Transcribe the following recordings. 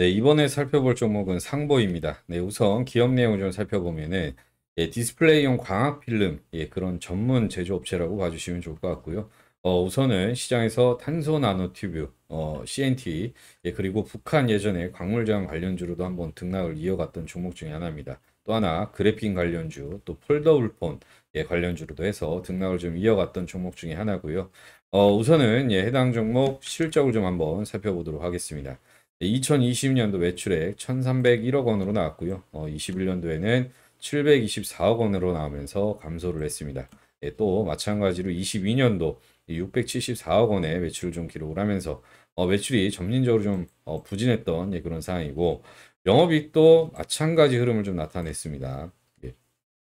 네, 이번에 살펴볼 종목은 상보입니다. 네, 우선 기업 내용을 좀 살펴보면은 예, 디스플레이용 광학 필름 예, 그런 전문 제조업체라고 봐주시면 좋을 것 같고요. 어, 우선은 시장에서 탄소 나노튜브, 어, CNT, 예, 그리고 북한 예전에 광물장 관련주로도 한번 등락을 이어갔던 종목 중에 하나입니다. 또 하나 그래핀 관련주, 또폴더울폰 예, 관련주로도 해서 등락을 좀 이어갔던 종목 중에 하나고요. 어, 우선은 예, 해당 종목 실적을 좀 한번 살펴보도록 하겠습니다. 2020년도 매출액 1,301억 원으로 나왔고요. 어, 21년도에는 724억 원으로 나오면서 감소를 했습니다. 예, 또 마찬가지로 22년도 674억 원의 매출을 좀 기록을 하면서 어, 매출이 점진적으로 좀 어, 부진했던 예, 그런 상황이고 영업이익도 마찬가지 흐름을 좀 나타냈습니다. 예.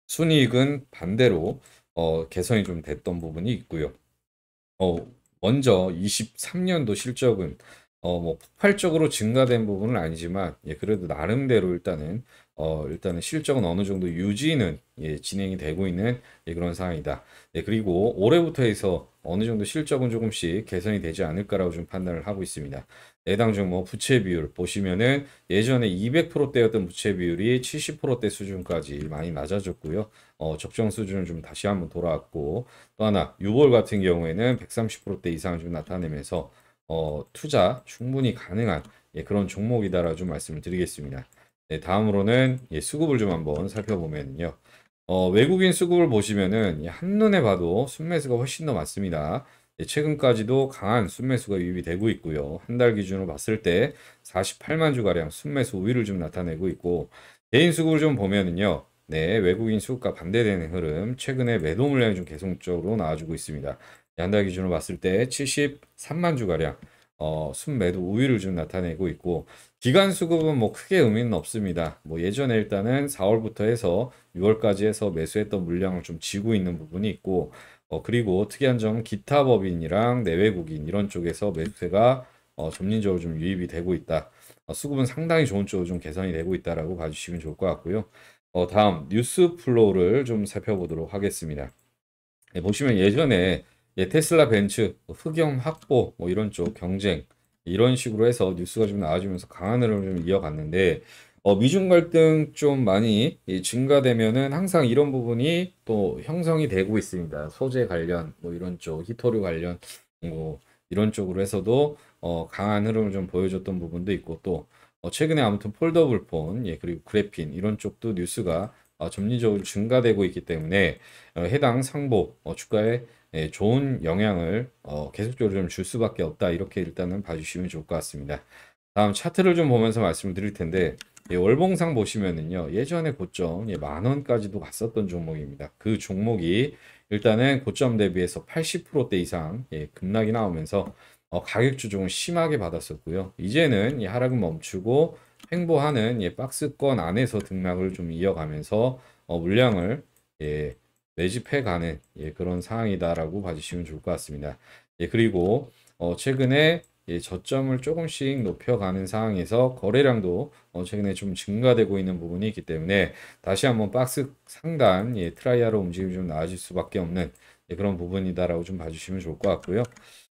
순이익은 반대로 어, 개선이 좀 됐던 부분이 있고요. 어, 먼저 23년도 실적은 어, 뭐 폭발적으로 증가된 부분은 아니지만 예, 그래도 나름대로 일단은 어, 일단은 실적은 어느 정도 유지는 예, 진행이 되고 있는 예, 그런 상황이다. 예, 그리고 올해부터 해서 어느 정도 실적은 조금씩 개선이 되지 않을까라고 좀 판단을 하고 있습니다. 해당 종목 뭐 부채 비율 보시면은 예전에 200%대였던 부채 비율이 70%대 수준까지 많이 낮아졌고요. 어, 적정 수준을 좀 다시 한번 돌아왔고 또 하나 6월 같은 경우에는 130%대 이상을 좀 나타내면서 어, 투자 충분히 가능한 예, 그런 종목이다라 좀 말씀을 드리겠습니다. 네, 다음으로는 예, 수급을 좀 한번 살펴보면요. 어, 외국인 수급을 보시면은 예, 한눈에 봐도 순매수가 훨씬 더 많습니다. 예, 최근까지도 강한 순매수가 유입이 되고 있고요. 한 달 기준으로 봤을 때 48만 주가량 순매수 우위를 좀 나타내고 있고 개인 수급을 좀 보면은요. 네, 외국인 수급과 반대되는 흐름 최근에 매도 물량이 좀 계속적으로 나와주고 있습니다. 양달 기준으로 봤을 때 73만 주가량 어, 순매도 우위를 좀 나타내고 있고 기간 수급은 뭐 크게 의미는 없습니다. 뭐 예전에 일단은 4월부터 해서 6월까지 해서 매수했던 물량을 좀 지고 있는 부분이 있고 어, 그리고 특이한 점은 기타 법인이랑 내외국인 이런 쪽에서 매수세가 어, 점진적으로 좀 유입이 되고 있다. 어, 수급은 상당히 좋은 쪽으로 좀 개선이 되고 있다라고 봐주시면 좋을 것 같고요. 어, 다음 뉴스 플로우를 좀 살펴보도록 하겠습니다. 네, 보시면 예전에 예, 테슬라 벤츠, 뭐 흑염 확보, 뭐 이런 쪽 경쟁, 이런 식으로 해서 뉴스가 좀 나와주면서 강한 흐름을 좀 이어갔는데, 어, 미중 갈등 좀 많이 증가되면은 항상 이런 부분이 또 형성이 되고 있습니다. 소재 관련, 뭐 이런 쪽, 히토류 관련, 뭐 이런 쪽으로 해서도 어, 강한 흐름을 좀 보여줬던 부분도 있고 또 어, 최근에 아무튼 폴더블 폰, 예, 그리고 그래핀 이런 쪽도 뉴스가 어, 점리적으로 증가되고 있기 때문에 어, 해당 상보 어, 주가에 예, 좋은 영향을 어, 계속적으로 좀 줄 수밖에 없다 이렇게 일단은 봐주시면 좋을 것 같습니다. 다음 차트를 좀 보면서 말씀을 드릴 텐데 예, 월봉상 보시면은요 예전에 고점 예, 만 원까지도 갔었던 종목입니다. 그 종목이 일단은 고점 대비해서 80%대 이상 예, 급락이 나오면서 어, 가격 조정을 심하게 받았었고요. 이제는 예, 하락은 멈추고 횡보하는 예, 박스권 안에서 등락을 좀 이어가면서 어, 물량을 예, 매집해 가는 예, 그런 상황이다라고 봐주시면 좋을 것 같습니다. 예, 그리고 어, 최근에 예, 저점을 조금씩 높여가는 상황에서 거래량도 어, 최근에 좀 증가되고 있는 부분이 있기 때문에 다시 한번 박스 상단 예, 트라이아로 움직임이 좀 나아질 수밖에 없는 예, 그런 부분이다라고 좀 봐주시면 좋을 것 같고요.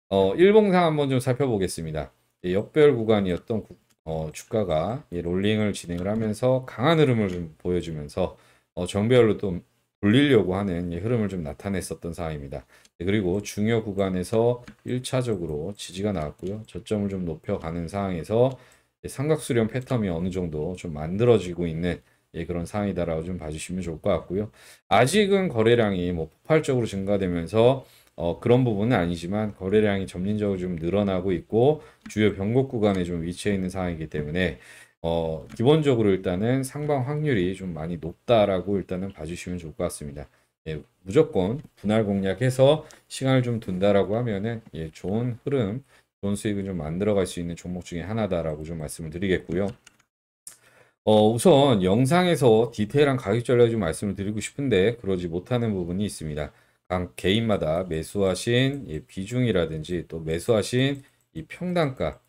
어, 일봉상 한번 좀 살펴보겠습니다. 예, 역별 구간이었던 구, 어, 주가가 예, 롤링을 진행을 하면서 강한 흐름을 좀 보여주면서 어, 정배열로 또 돌리려고 하는 흐름을 좀 나타냈었던 상황입니다. 네, 그리고 중요 구간에서 1차적으로 지지가 나왔고요. 저점을 좀 높여가는 상황에서 삼각수렴 패턴이 어느 정도 좀 만들어지고 있는 예, 그런 상황이다라고 좀 봐주시면 좋을 것 같고요. 아직은 거래량이 뭐 폭발적으로 증가되면서 어, 그런 부분은 아니지만 거래량이 점진적으로 좀 늘어나고 있고 주요 변곡 구간에 좀 위치해 있는 상황이기 때문에 어, 기본적으로 일단은 상방 확률이 좀 많이 높다라고 일단은 봐주시면 좋을 것 같습니다. 예, 무조건 분할 공략해서 시간을 좀 둔다라고 하면은 예, 좋은 흐름, 좋은 수익을 좀 만들어갈 수 있는 종목 중에 하나다라고 좀 말씀을 드리겠고요. 어, 우선 영상에서 디테일한 가격 전략을 좀 말씀을 드리고 싶은데 그러지 못하는 부분이 있습니다. 각 개인마다 매수하신 예, 비중이라든지 또 매수하신 이 평단가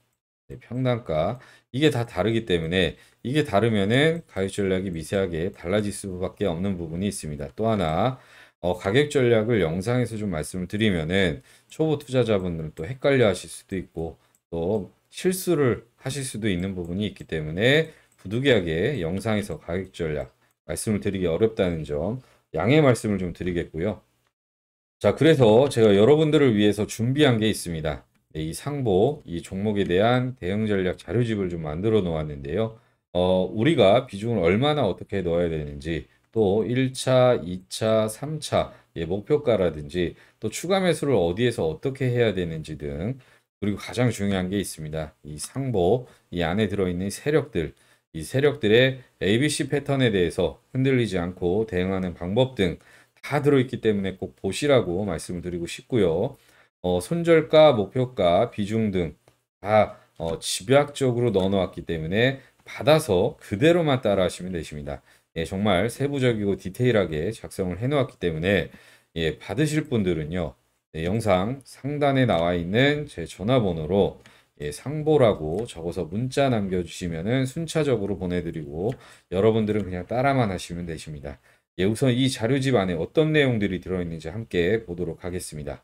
네, 평단가 이게 다 다르기 때문에 이게 다르면은 가격 전략이 미세하게 달라질 수밖에 없는 부분이 있습니다. 또 하나 어, 가격 전략을 영상에서 좀 말씀을 드리면은 초보 투자자분들은 또 헷갈려 하실 수도 있고 또 실수를 하실 수도 있는 부분이 있기 때문에 부득이하게 영상에서 가격 전략 말씀을 드리기 어렵다는 점 양해 말씀을 좀 드리겠고요. 자, 그래서 제가 여러분들을 위해서 준비한 게 있습니다. 네, 이 상보, 이 종목에 대한 대응 전략 자료집을 좀 만들어 놓았는데요. 어, 우리가 비중을 얼마나 어떻게 넣어야 되는지, 또 1차, 2차, 3차 예, 목표가라든지, 또 추가 매수를 어디에서 어떻게 해야 되는지 등, 그리고 가장 중요한 게 있습니다. 이 상보, 이 안에 들어있는 세력들, 이 세력들의 ABC 패턴에 대해서 흔들리지 않고 대응하는 방법 등 다 들어있기 때문에 꼭 보시라고 말씀을 드리고 싶고요. 어, 손절가, 목표가, 비중 등다 어, 집약적으로 넣어놓았기 때문에 받아서 그대로만 따라하시면 되십니다. 예, 정말 세부적이고 디테일하게 작성을 해놓았기 때문에 예, 받으실 분들은요. 예, 영상 상단에 나와 있는 제 전화번호로 예, 상보라고 적어서 문자 남겨주시면 순차적으로 보내드리고 여러분들은 그냥 따라만 하시면 되십니다. 예, 우선 이 자료집 안에 어떤 내용들이 들어있는지 함께 보도록 하겠습니다.